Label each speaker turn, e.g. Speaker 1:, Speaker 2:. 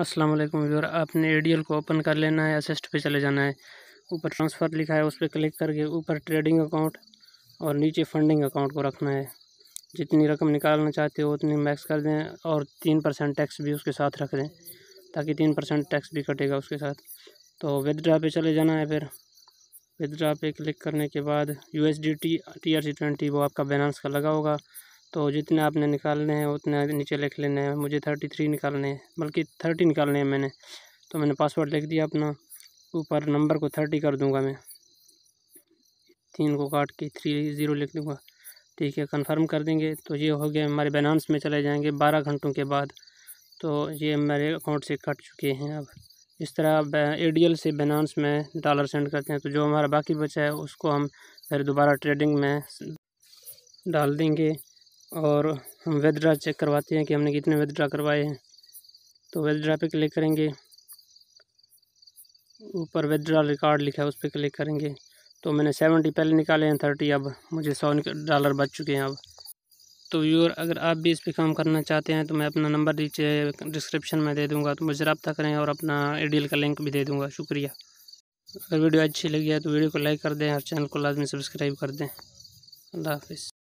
Speaker 1: अस्सलाम वालेकुम व्यूअर आपने एडीएल को ओपन कर लेना है असिस्ट पे चले जाना है ऊपर ट्रांसफ़र लिखा है उस पर क्लिक करके ऊपर ट्रेडिंग अकाउंट और नीचे फंडिंग अकाउंट को रखना है जितनी रकम निकालना चाहते हो उतनी मैक्स कर दें और तीन परसेंट टैक्स भी उसके साथ रख दें ताकि तीन परसेंट टैक्स भी कटेगा उसके साथ तो विदड्रा पे चले जाना है फिर विदड्रा पे क्लिक करने के बाद U S D T T R C twenty वो आपका बैलेंस का लगा होगा तो जितने आपने निकालने हैं उतने नीचे लिख लेने हैं मुझे थर्टी थ्री निकालने हैं बल्कि थर्टी निकालने हैं मैंने तो मैंने पासवर्ड लिख दिया अपना ऊपर नंबर को थर्टी कर दूंगा मैं तीन को काट के थ्री ज़ीरो लिख दूंगा ठीक है कंफर्म कर देंगे तो ये हो गया हमारे बैनानस में चले जाएँगे बारह घंटों के बाद तो ये मेरे अकाउंट से कट चुके हैं अब इस तरह ए से बैनानस में डॉलर सेंड करते हैं तो जो हमारा बाकी बचा है उसको हम फिर दोबारा ट्रेडिंग में डाल देंगे और हम वेदड्रा चेक करवाते हैं कि हमने कितने वेदड्रा करवाए हैं तो वेदड्रा पे क्लिक करेंगे ऊपर वेदड्रा रिकॉर्ड लिखा है उस पर क्लिक करेंगे तो मैंने सेवेंटी पहले निकाले हैं थर्टी अब मुझे सौ डॉलर बच चुके हैं अब तो व्यूअर अगर आप भी इस पर काम करना चाहते हैं तो मैं अपना नंबर नीचे डिस्क्रिप्शन में दे दूँगा तो मुझे रब्ता करें और अपना एडीएल का लिंक भी दे दूँगा शुक्रिया अगर वीडियो अच्छी लगी है तो वीडियो को लाइक कर दें और चैनल को लाजमी सब्सक्राइब कर दें अल्लाह हाफिज़